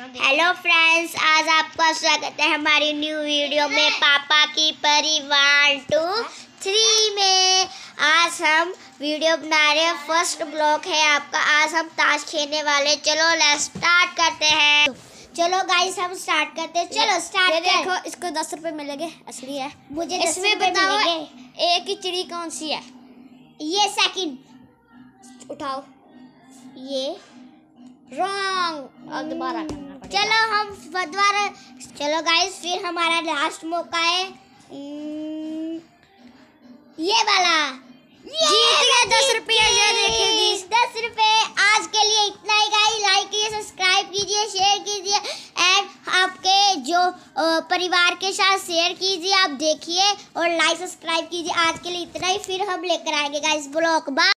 Hello friends आज आपका स्वागत है हमारी न्यू वीडियो में पापा की परिवार टू थ्री में आज हम वीडियो बना रहे हैं फर्स्ट ब्लॉक है आपका आज हम ताश खेलने वाले चलो लेट्स स्टार्ट करते हैं चलो गाइस हम स्टार्ट करते हैं चलो स्टार्ट कर। देखो इसको दस रुपये मिलेंगे असली है मुझे इसमें बताओ एक ही चिड़ी कौन सी है ये सेकंड उठाओ ये रॉन्ग और दोबारा चलो हम चलो गाइस फिर हमारा लास्ट मौका है हम्म, ये वाला जीत गए दस रुपये दस रुपये आज के लिए इतना ही गाइस लाइक कीजिए सब्सक्राइब कीजिए शेयर कीजिए एंड आपके जो परिवार के साथ शेयर कीजिए आप देखिए और लाइक सब्सक्राइब कीजिए आज के लिए इतना ही फिर हम लेकर आएंगे गाइस ब्लॉक बाय